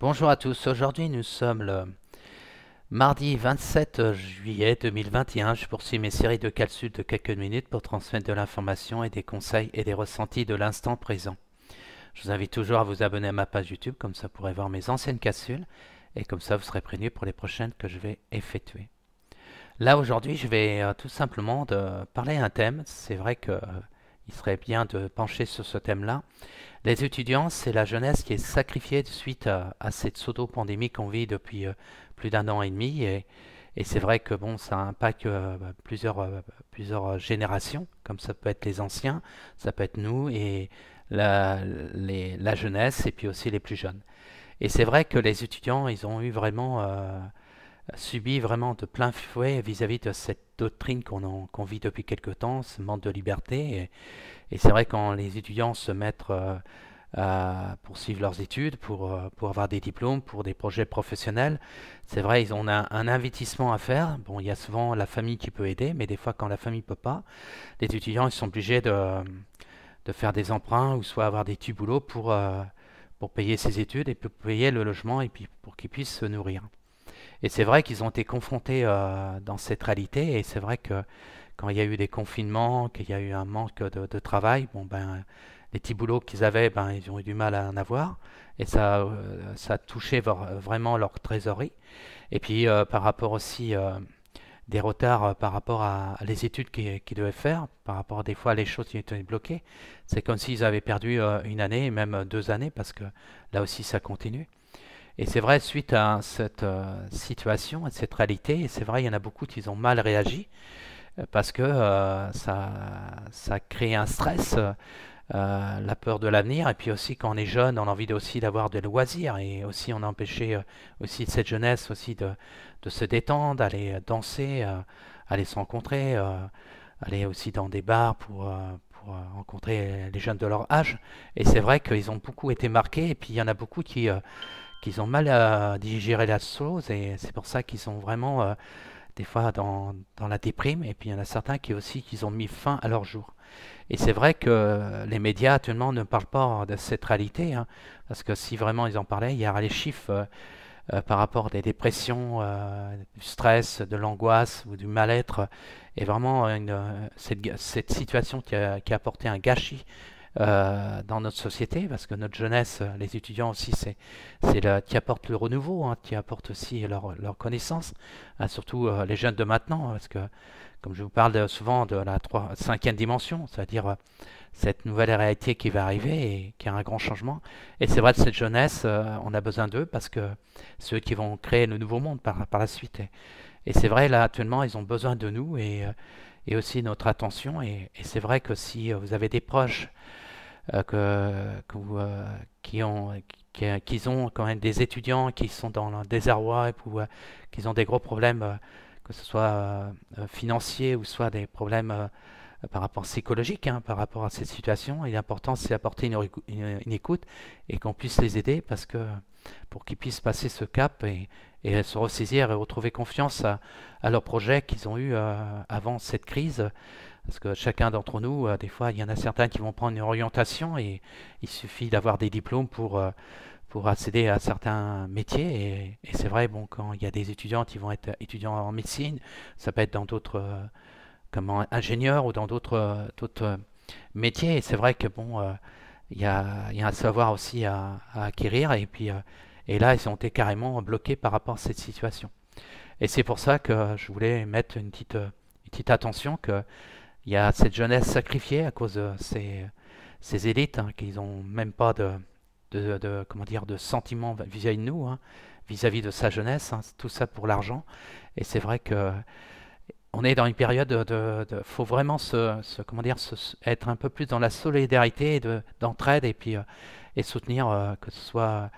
Bonjour à tous, aujourd'hui nous sommes le mardi 27 juillet 2021. Je poursuis mes séries de calculs de quelques minutes pour transmettre de l'information et des conseils et des ressentis de l'instant présent. Je vous invite toujours à vous abonner à ma page YouTube, comme ça vous pourrez voir mes anciennes capsules et comme ça vous serez prévenu pour les prochaines que je vais effectuer. Là aujourd'hui je vais euh, tout simplement parler un thème, c'est vrai que il serait bien de pencher sur ce thème-là. Les étudiants, c'est la jeunesse qui est sacrifiée suite à, cette pseudo-pandémie qu'on vit depuis euh, plus d'un an et demi. Et, et c'est vrai que bon, ça impacte euh, plusieurs, euh, plusieurs générations, comme ça peut être les anciens, ça peut être nous et la, jeunesse, et puis aussi les plus jeunes. Et c'est vrai que les étudiants, ils ont eu vraiment subi vraiment de plein fouet vis à -vis de cette doctrine qu'on vit depuis quelque temps, ce manque de liberté. Et, c'est vrai quand les étudiants se mettent pour euh, à poursuivre leurs études, euh, pour, avoir des diplômes, pour des projets professionnels, c'est vrai, ils ont un, investissement à faire. Bon, il y a souvent la famille qui peut aider, mais des fois quand la famille ne peut pas, les étudiants ils sont obligés de, faire des emprunts ou soit avoir des petits boulots euh, pour, payer ses études et pour payer le logement et puis pour qu'ils puissent se nourrir. Et c'est vrai qu'ils ont été confrontés euh, dans cette réalité. Et c'est vrai que quand il y a eu des confinements, qu'il y a eu un manque de, travail, bon ben les petits boulots qu'ils avaient, ben ils ont eu du mal à en avoir. Et ça, euh, ça a touché vraiment leur trésorerie. Et puis euh, par rapport aussi des retards par rapport à, les études qu'ils devaient faire, par rapport des fois les choses qui étaient bloquées. C'est comme s'ils avaient perdu une année, même deux années, parce que là aussi ça continue. Et c'est vrai, suite à cette euh, situation et cette réalité, c'est vrai, il y en a beaucoup qui ont mal réagi euh, parce que euh, ça, ça crée un stress, la peur de l'avenir, et puis aussi quand on est jeune, on a envie aussi d'avoir des loisirs, et aussi on a empêché aussi cette jeunesse aussi de, se détendre, d'aller danser, aller se rencontrer, aller aussi dans des bars pour, pour rencontrer les jeunes de leur âge. Et c'est vrai qu'ils ont beaucoup été marqués, et puis il y en a beaucoup qui qu'ils ont mal à digérer la chose et c'est pour ça qu'ils sont vraiment euh, des fois dans, la déprime et puis il y en a certains qui aussi qu'ils ont mis fin à leur jour. Et c'est vrai que les médias actuellement ne parlent pas de cette réalité hein, parce que si vraiment ils en parlaient, il y aurait les chiffres euh, euh, par rapport des dépressions, du stress, de l'angoisse ou du mal-être et vraiment cette, situation qui a, qui a apporté un gâchis euh, dans notre société, parce que notre jeunesse, euh, les étudiants aussi, c'est, c'est qui apporte le renouveau, hein, qui apporte aussi leurs leur connaissances, hein, surtout euh, les jeunes de maintenant, hein, parce que comme je vous parle souvent de la trois, cinquième dimension, c'est-à-dire cette nouvelle réalité qui va arriver et qui a un grand changement. Et c'est vrai que cette jeunesse, on a besoin d'eux parce que ceux qui vont créer le nouveau monde par, la suite. Et, et c'est vrai, là, actuellement, ils ont besoin de nous et, et aussi notre attention. Et, et c'est vrai que si vous avez des proches euh, que, euh, qui ont qu'ils euh, ont quand même des étudiants qui sont dans le désarroi et qu'ils ont des gros problèmes, que ce soit financiers ou soit des problèmes par rapport psychologique, hein, par rapport à cette situation. Et l'important, c'est d'apporter une, écoute et qu'on puisse les aider parce que pour qu'ils puissent passer ce cap et, se ressaisir et retrouver confiance à, à leur projet qu'ils ont eu avant cette crise. Parce que chacun d'entre nous, euh, des fois, il y en a certains qui vont prendre une orientation et il suffit d'avoir des diplômes pour, euh, pour accéder à certains métiers. Et, c'est vrai, bon, quand il y a des étudiants qui vont être étudiants en médecine, ça peut être dans d'autres, euh, comme comment, ingénieurs ou dans d'autres, métiers. Et c'est vrai que, bon, il y a, y, a, un savoir aussi à, à acquérir. Et puis, et là, ils ont été carrément bloqués par rapport à cette situation. Et c'est pour ça que je voulais mettre une petite, une petite attention que il y a cette jeunesse sacrifiée à cause de ces, ces élites hein, qui n'ont même pas de, de, comment dire, de sentiments vis-à-vis de nous, hein, vis-à-vis de sa jeunesse, hein, tout ça pour l'argent. Et c'est vrai que on est dans une période de, de faut vraiment se, comment dire, être un peu plus dans la solidarité et d'entraide et puis euh, et soutenir euh, que ce soit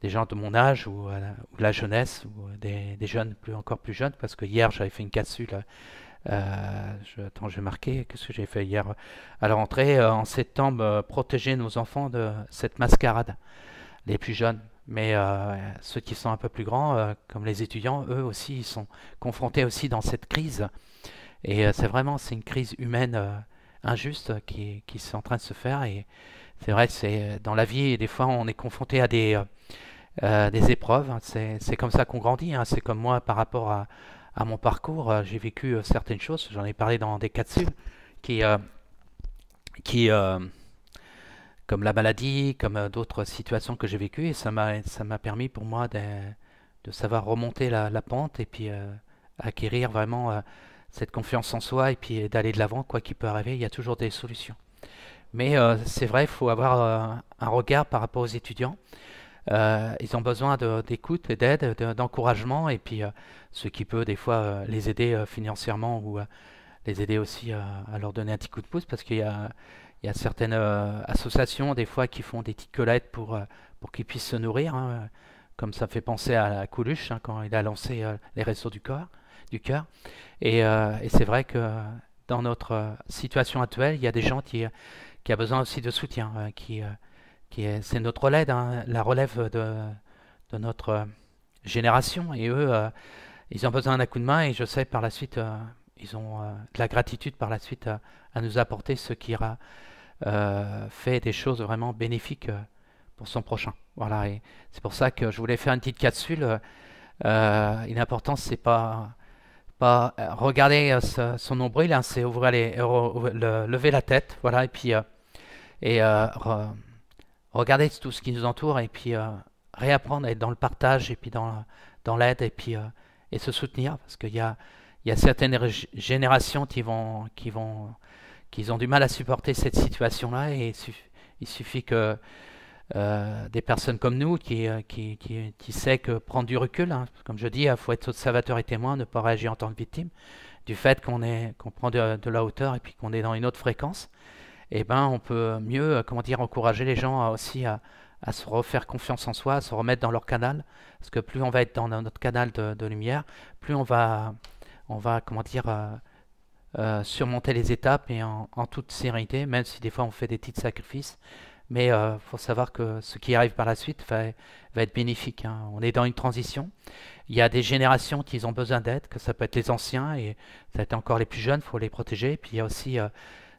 des gens de mon âge ou, euh, de la jeunesse ou des, jeunes plus encore plus jeunes parce que hier j'avais fait une capsule euh, je, attends, j'ai marqué, qu'est-ce que j'ai fait hier euh, À la rentrée, euh, en septembre, protéger nos enfants de cette mascarade, les plus jeunes. Mais ceux qui sont un peu plus grands, comme les étudiants, eux aussi, ils sont confrontés aussi dans cette crise. Et c'est vraiment, c'est une crise humaine injuste qui, est en train de se faire. Et c'est vrai, c'est dans la vie, des fois, on est confronté à des, des épreuves. C'est comme ça qu'on grandit. Hein. C'est comme moi par rapport à à mon parcours, euh, j'ai vécu euh, certaines choses, j'en ai parlé dans des cas qui, euh, qui comme la maladie, comme d'autres situations que j'ai vécues, et ça m'a permis pour moi de, de savoir remonter la, pente et puis acquérir vraiment cette confiance en soi et puis d'aller de l'avant, quoi qu'il peut arriver, il y a toujours des solutions. Mais c'est vrai, il faut avoir un regard par rapport aux étudiants. Euh, ils ont besoin d'écoute et d'aide, d'encouragement, et puis euh, ce qui peut des fois euh, les aider financièrement ou les aider aussi à leur donner un petit coup de pouce, parce qu'il y a, certaines associations des fois qui font des petites collettes pour, pour qu'ils puissent se nourrir, hein. comme ça fait penser à, la Couluche hein, quand il a lancé les réseaux du corps, du cœur. Et, c'est vrai que dans notre situation actuelle, il y a des gens qui, qui ont besoin aussi de soutien, qui c'est notre relève, hein, la relève de, notre euh, génération. Et eux, euh, ils ont besoin d'un coup de main et je sais par la suite, euh, ils ont de la gratitude par la suite à, nous apporter ce qui aura fait des choses vraiment bénéfiques pour son prochain. Voilà, et c'est pour ça que je voulais faire une petite capsule. Euh, une c'est pas pas regarder son nombril, hein, c'est ouvrir les, lever la tête, voilà, et puis et regarder tout ce qui nous entoure et puis euh, réapprendre à être dans le partage et puis dans, dans l'aide et puis euh, et se soutenir parce qu'il y a, y certaines générations qui vont qui vont qui ont du mal à supporter cette situation-là et il suffit que euh, des personnes comme nous qui, qui, qui, sait que prendre du recul, hein, comme je dis, il faut être observateur et témoin, ne pas réagir en tant que victime, du fait qu'on qu'on prend de, de, la hauteur et puis qu'on est dans une autre fréquence. Eh ben, on peut euh, mieux euh, comment dire, encourager les gens aussi à, se refaire confiance en soi, à se remettre dans leur canal. Parce que plus on va être dans notre canal de, lumière, plus on va, on va comment dire, euh, surmonter les étapes et en, toute sérénité, même si des fois on fait des petits sacrifices. Mais il faut savoir que ce qui arrive par la suite va, être bénéfique. Hein. On est dans une transition. Il y a des générations qui ont besoin d'aide, que ça peut être les anciens et ça peut être encore les plus jeunes, il faut les protéger. puis il y a aussi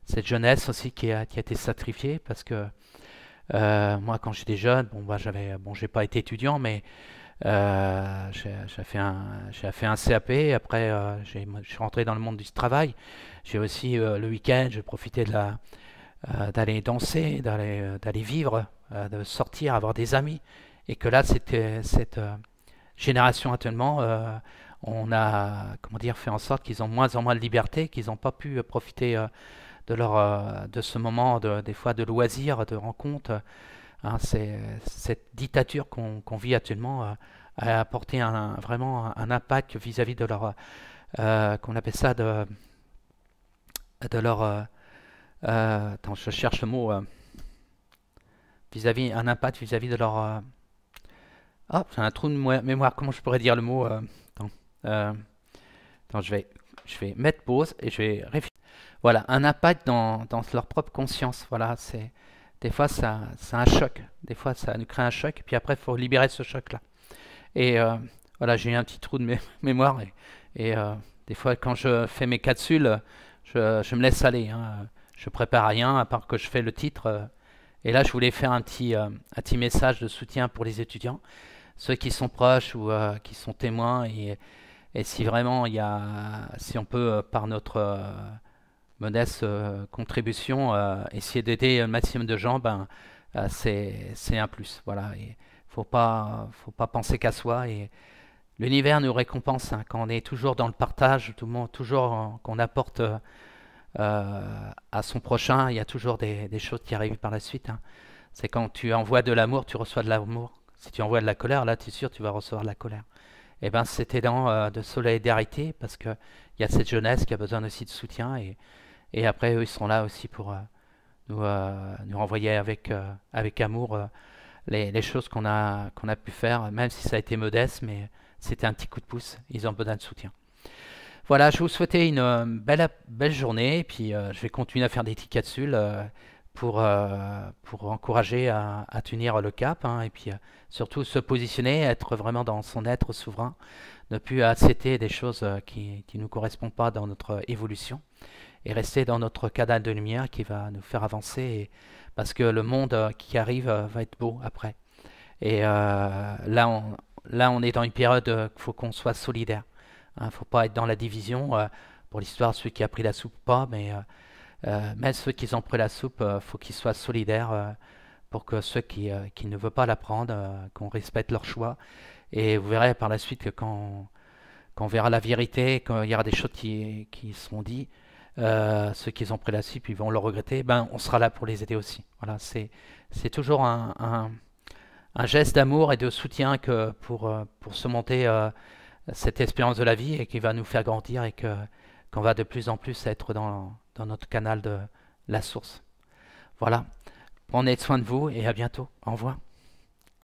cette jeunesse aussi qui a, qui a été sacrifiée parce que euh, moi quand j'étais jeune, bon bah j'avais bon j'ai pas été étudiant mais euh, j'ai fait un j'ai fait un CAP après euh, j'ai je suis rentré dans le monde du travail. J'ai aussi le week-end j'ai profité de la d'aller danser, d'aller d'aller vivre, de sortir, avoir des amis et que là c'était cette génération actuellement on a comment dire fait en sorte qu'ils ont moins en moins de liberté, qu'ils n'ont pas pu profiter de, leur, euh, de ce moment, des fois de loisirs, de rencontre Hein, cette dictature qu'on vit actuellement euh, a apporté un, vraiment un impact vis-à-vis de leur, euh, qu'on appelle ça, de, de leur, attends, je cherche le mot, vis-à-vis, un impact vis-à-vis de leur, oh, c'est un trou de mémoire, comment je pourrais dire le mot attends, je vais, je vais mettre pause et je vais réfléchir voilà, un impact dans, leur propre conscience. Voilà, c'est des fois ça, c'est un choc, des fois ça nous crée un choc, puis après il faut libérer ce choc-là. Et euh, voilà, j'ai eu un petit trou de mémoire, et, euh, des fois quand je fais mes capsules, je, je me laisse aller. Hein. Je prépare rien à part que je fais le titre. Euh. Et là, je voulais faire un petit, un petit message de soutien pour les étudiants, ceux qui sont proches ou qui sont témoins, et, et si vraiment il y a, si on peut par notre modeste euh, contribution, essayer euh, d'aider un maximum de gens, ben, euh, c'est un plus. Voilà. ne faut pas, faut pas penser qu'à soi. Et l'univers nous récompense hein. quand on est toujours dans le partage, tout le monde, toujours qu'on apporte à son prochain. Il y a toujours des, des choses qui arrivent par la suite. Hein. C'est quand tu envoies de l'amour, tu reçois de l'amour. Si tu envoies de la colère, là, tu es sûr, tu vas recevoir de la colère. Et eh ben, c'était dans de solidarité parce que il y a cette jeunesse qui a besoin aussi de soutien et et après, eux, ils sont là aussi pour euh, nous, euh, nous renvoyer avec, euh, avec amour les, choses qu'on a, qu'on a pu faire, même si ça a été modeste, mais c'était un petit coup de pouce. Ils ont besoin de soutien. Voilà, je vous souhaitais une belle, belle journée, et puis je vais continuer à faire des tickets dessus. pour, pour encourager à, à, tenir le cap hein, et puis surtout se positionner, être vraiment dans son être souverain, ne plus accepter des choses qui ne nous correspondent pas dans notre évolution et rester dans notre cadre de lumière qui va nous faire avancer parce que le monde euh, qui arrive euh, va être beau après. Et euh, là, on, là, on est dans une période qu'il faut qu'on soit solidaire. Il hein. ne faut pas être dans la division. pour l'histoire, ceux qui a pris la soupe, pas, mais même ceux qui ont pris la soupe, il faut qu'ils soient solidaires pour que ceux qui, qui ne veulent pas la prendre, qu'on respecte leur choix. Et vous verrez par la suite que quand, quand on verra la vérité, quand il y aura des choses qui, qui seront dites, euh, ceux qui ont pris la suite ils vont le regretter. Ben, on sera là pour les aider aussi. Voilà, c'est toujours un, geste d'amour et de soutien que pour, euh, pour surmonter euh, cette expérience de la vie et qui va nous faire grandir et que qu'on va de plus en plus être dans, dans notre canal de la source. Voilà. Prenez soin de vous et à bientôt. Au revoir.